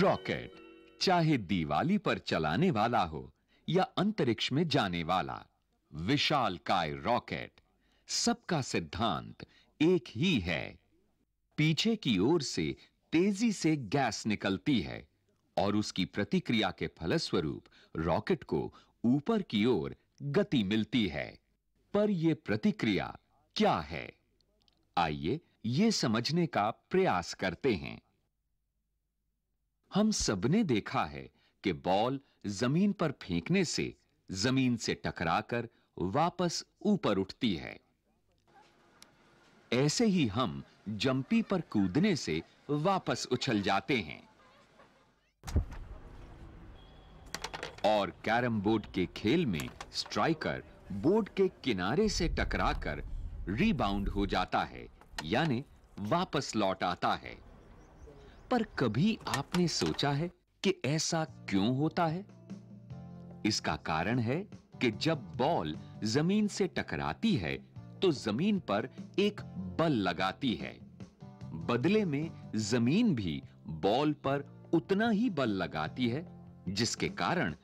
rocket चाहे दिवाली पर चलाने वाला हो या अंतरिक्ष में जाने वाला विशाल काय रॉकेट सबका सिद्धांत एक ही है पीछे की ओर से तेजी से गैस निकलती है और उसकी प्रतिक्रिया के फलस्वरूप रॉकेट को ऊपर की ओर गति मिलती है पर यह प्रतिक्रिया क्या है आइए यह समझने का प्रयास करते हैं हम सबने देखा है कि बॉल जमीन पर फेंकने से जमीन से टकराकर वापस ऊपर उठती है ऐसे ही हम जंपी पर कूदने से वापस उछल जाते हैं और कैरम बोर्ड के खेल में स्ट्राइकर बोर्ड के किनारे से टकराकर रीबाउंड हो जाता है यानी वापस लौट आता है पर कभी आपने सोचा है कि ऐसा क्यों होता है इसका कारण है कि जब बॉल जमीन से टकराती है तो जमीन पर एक बल लगाती है बदले में जमीन भी बॉल पर उतना ही बल लगाती है जिसके कारण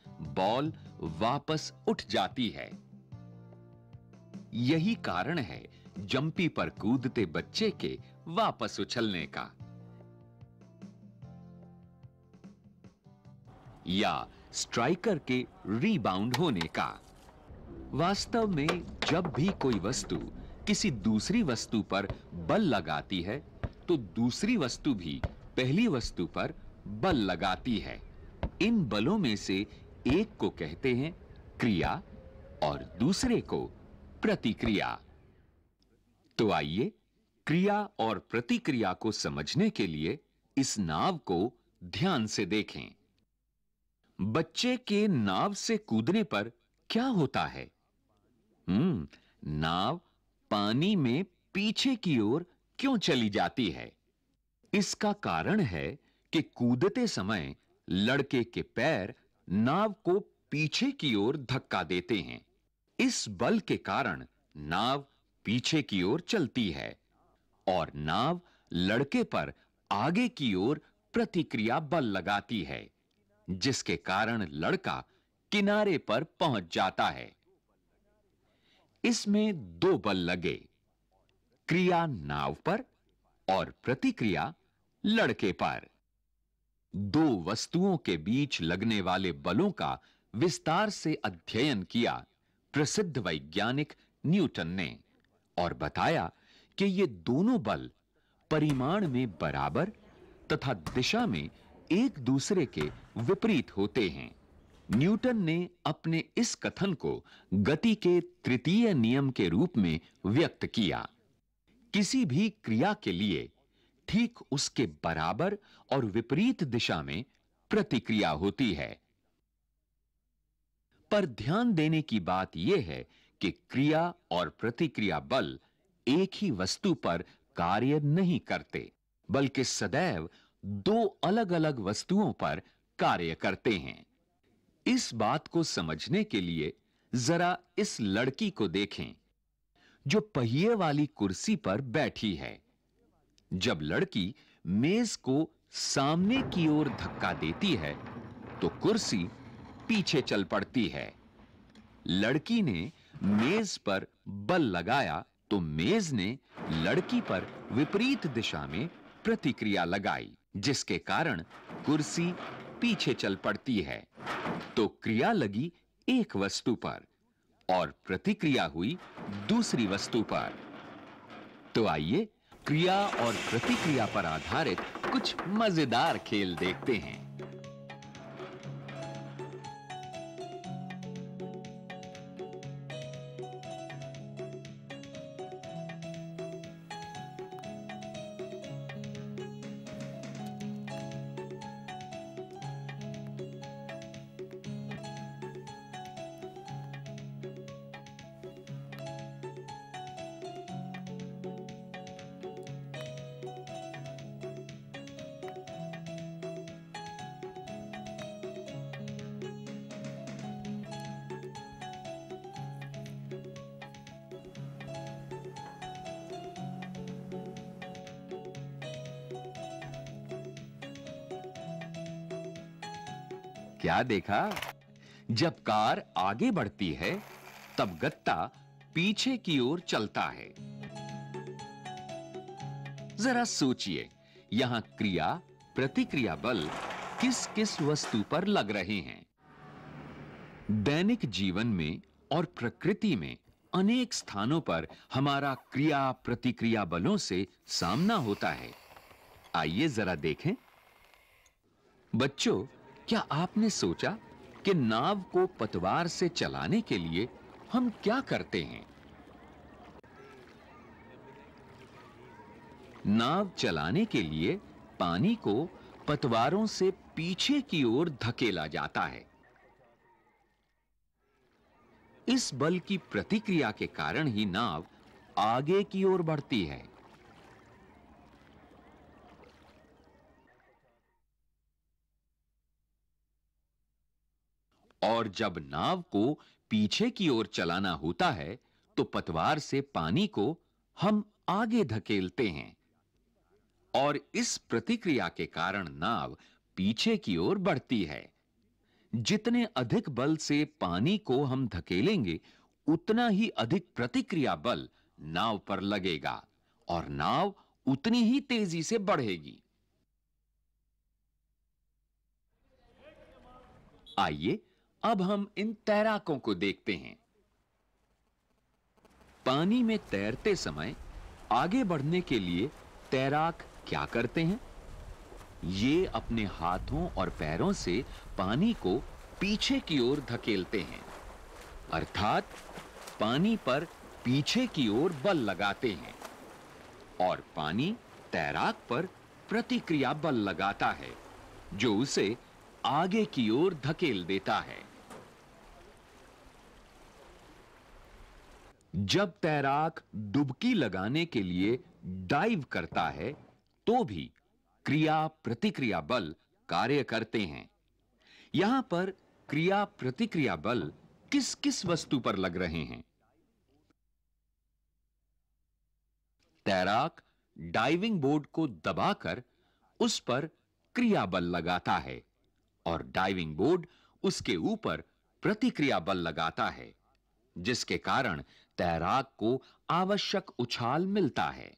बॉल वापस उठ जाती है यही कारण है जंपी पर कूदते बच्चे के वापस उछलने का या स्ट्राइकर के रीबाउंड होने का वास्तव में जब भी कोई वस्तु किसी दूसरी वस्तु पर बल लगाती है तो दूसरी वस्तु भी पहली वस्तु पर बल लगाती है इन बलों में से एक को कहते हैं क्रिया और दूसरे को प्रतिक्रिया तो आइए क्रिया और प्रतिक्रिया को समझने के लिए इस नाव को ध्यान से देखें बच्चे के नाव से कूदने पर क्या होता है हम्म नाव पानी में पीछे की ओर क्यों चली जाती है इसका कारण है कि कूदते समय लड़के के पैर नाव को पीछे की ओर धक्का देते हैं इस बल के कारण नाव पीछे की ओर चलती है और नाव लड़के पर आगे की ओर प्रतिक्रिया बल लगाती है जिसके कारण लड़का किनारे पर पहुंच जाता है इसमें दो बल लगे क्रिया नाव पर और प्रतिक्रिया लड़के पर दो वस्तुओं के बीच लगने वाले बलों का विस्तार से अध्ययन किया प्रसिद्ध वैज्ञानिक न्यूटन ने और बताया कि ये दोनों बल परिमाण में बराबर तथा दिशा में एक दूसरे के विपरीत होते हैं न्यूटन ने अपने इस कथन को गति के तृतीय नियम के रूप में व्यक्त किया किसी भी क्रिया के लिए ठीक उसके बराबर और विपरीत दिशा में प्रतिक्रिया होती है पर ध्यान देने की बात यह है कि क्रिया और प्रतिक्रिया बल एक ही वस्तु पर कार्य नहीं करते बल्कि सदैव दो अलग अलग वस्तुओं पर कार्य करते हैं इस बात को समझने के लिए जरा इस लड़की को देखें जो पहिए वाली कुर्सी पर बैठी है जब लड़की मेज को सामने की ओर धक्का देती है तो कुर्सी पीछे चल पड़ती है लड़की ने मेज पर बल लगाया तो मेज ने लड़की पर विपरीत दिशा में प्रतिक्रिया लगाई जिसके कारण कुर्सी पीछे चल पड़ती है तो क्रिया लगी एक वस्तु पर और प्रतिक्रिया हुई दूसरी वस्तु पर तो आइए क्रिया और प्रतिक्रिया पर आधारित कुछ मजेदार खेल देखते हैं क्या देखा जब कार आगे बढ़ती है तब गत्ता पीछे की ओर चलता है जरा सोचिए यहां क्रिया प्रतिक्रिया बल किस-किस वस्तु पर लग रहे हैं दैनिक जीवन में और प्रकृति में अनेक स्थानों पर हमारा क्रिया प्रतिक्रिया बलों से सामना होता है आइए जरा देखें बच्चों क्या आपने सोचा कि नाव को पतवार से चलाने के लिए हम क्या करते हैं नाव चलाने के लिए पानी को पतवारों से पीछे की ओर धकेला जाता है इस बल की प्रतिक्रिया के कारण ही नाव आगे की ओर बढ़ती है और जब नाव को पीछे की ओर चलाना होता है तो पतवार से पानी को हम आगे धकेलते हैं और इस प्रतिक्रिया के कारण नाव पीछे की ओर बढ़ती है जितने अधिक बल से पानी को हम धकेलेंगे उतना ही अधिक प्रतिक्रिया बल नाव पर लगेगा और नाव उतनी ही तेजी से बढ़ेगी आइए अब हम इन तैराकों को देखते हैं पानी में तैरते समय आगे बढ़ने के लिए तैराक क्या करते हैं ये अपने हाथों और पैरों से पानी को पीछे की ओर धकेलते हैं अर्थात पानी पर पीछे की ओर बल लगाते हैं और पानी तैराक पर प्रतिक्रिया बल लगाता है जो उसे आगे की ओर धकेल देता है जब तैराक डुबकी लगाने के लिए डाइव करता है तो भी क्रिया प्रतिक्रिया बल कार्य करते हैं यहां पर क्रिया प्रतिक्रिया बल किस किस वस्तु पर लग रहे हैं तैराक डाइविंग बोर्ड को दबाकर उस पर क्रिया बल लगाता है और डाइविंग बोर्ड उसके ऊपर प्रतिक्रिया बल लगाता है जिसके कारण तैराक को आवश्यक उछाल मिलता है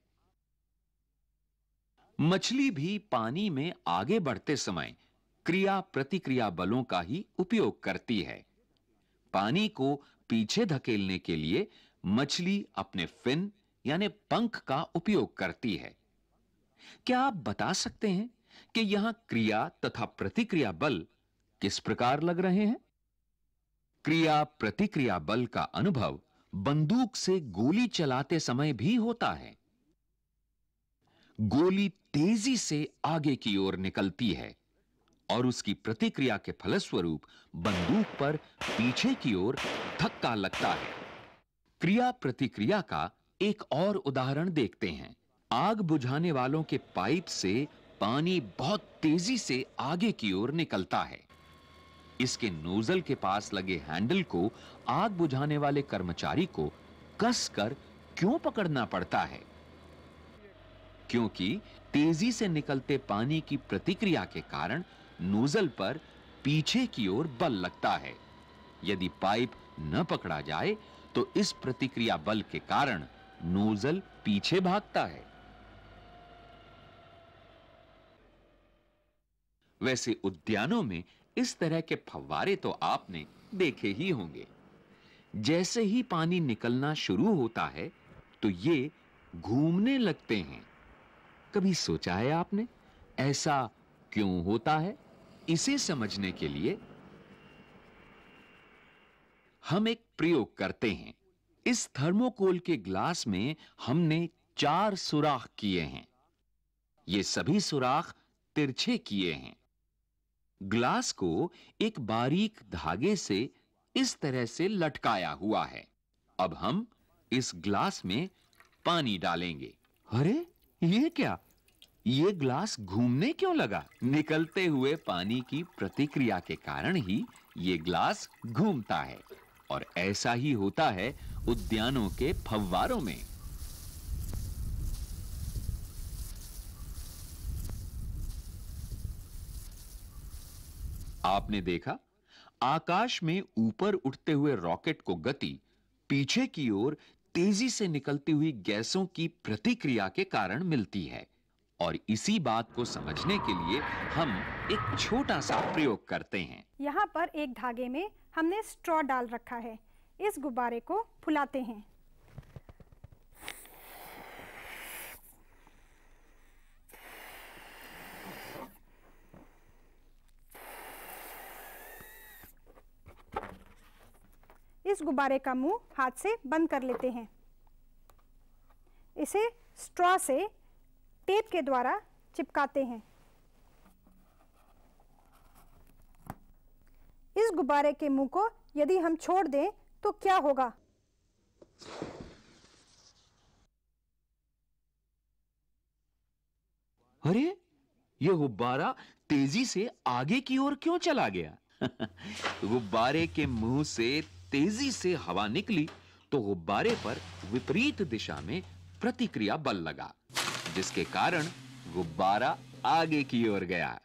मछली भी पानी में आगे बढ़ते समय क्रिया प्रतिक्रिया बलों का ही उपयोग करती है पानी को पीछे धकेलने के लिए मछली अपने फिन यानी पंख का उपयोग करती है क्या आप बता सकते हैं कि यहां क्रिया तथा प्रतिक्रिया बल किस प्रकार लग रहे हैं क्रिया प्रतिक्रिया बल का अनुभव बंदूक से गोली चलाते समय भी होता है गोली तेजी से आगे की ओर निकलती है और उसकी प्रतिक्रिया के फलस्वरूप बंदूक पर पीछे की ओर धक्का लगता है क्रिया प्रतिक्रिया का एक और उदाहरण देखते हैं आग बुझाने वालों के पाइप से पानी बहुत तेजी से आगे की ओर निकलता है इसके नोजल के पास लगे हैंडल को आग बुझाने वाले कर्मचारी को कसकर क्यों पकड़ना पड़ता है क्योंकि तेजी से निकलते पानी की प्रतिक्रिया के कारण नोजल पर पीछे की ओर बल लगता है यदि पाइप न पकड़ा जाए तो इस प्रतिक्रिया बल के कारण नोजल पीछे भागता है वैसे उद्यानों में इस तरह के फव्वारे तो आपने देखे ही होंगे जैसे ही पानी निकलना शुरू होता है तो ये घूमने लगते हैं कभी सोचा है आपने ऐसा क्यों होता है इसे समझने के लिए हम एक प्रयोग करते हैं इस थर्मोकोल के ग्लास में हमने चार सुराख किए हैं ये सभी सुराख तिरछे किए हैं ग्लास को एक बारीक धागे से इस तरह से लटकाया हुआ है अब हम इस ग्लास में पानी डालेंगे अरे ये क्या ये ग्लास घूमने क्यों लगा निकलते हुए पानी की प्रतिक्रिया के कारण ही ये ग्लास घूमता है और ऐसा ही होता है उद्यानों के फव्वारों में आपने देखा आकाश में ऊपर उठते हुए रॉकेट को गति पीछे की ओर तेजी से निकलती हुई गैसों की प्रतिक्रिया के कारण मिलती है और इसी बात को समझने के लिए हम एक छोटा सा प्रयोग करते हैं यहाँ पर एक धागे में हमने स्ट्रॉ डाल रखा है इस गुब्बारे को फुलाते हैं इस गुब्बारे का मुंह हाथ से बंद कर लेते हैं इसे स्ट्रॉ से टेप के द्वारा चिपकाते हैं इस गुब्बारे के मुंह को यदि हम छोड़ दें तो क्या होगा अरे ये गुब्बारा तेजी से आगे की ओर क्यों चला गया गुब्बारे के मुंह से तेजी से हवा निकली तो गुब्बारे पर विपरीत दिशा में प्रतिक्रिया बल लगा जिसके कारण गुब्बारा आगे की ओर गया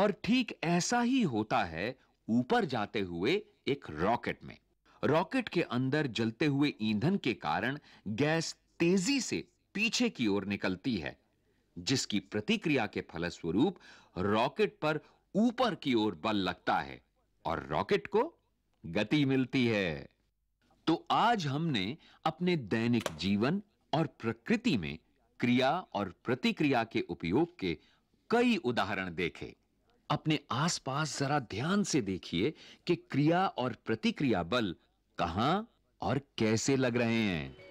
और ठीक ऐसा ही होता है ऊपर जाते हुए एक रॉकेट में रॉकेट के अंदर जलते हुए ईंधन के कारण गैस तेजी से पीछे की ओर निकलती है जिसकी प्रतिक्रिया के फलस्वरूप रॉकेट पर ऊपर की ओर बल लगता है और रॉकेट को गति मिलती है तो आज हमने अपने दैनिक जीवन और प्रकृति में क्रिया और प्रतिक्रिया के उपयोग के कई उदाहरण देखे अपने आसपास जरा ध्यान से देखिए कि क्रिया और प्रतिक्रिया बल कहां और कैसे लग रहे हैं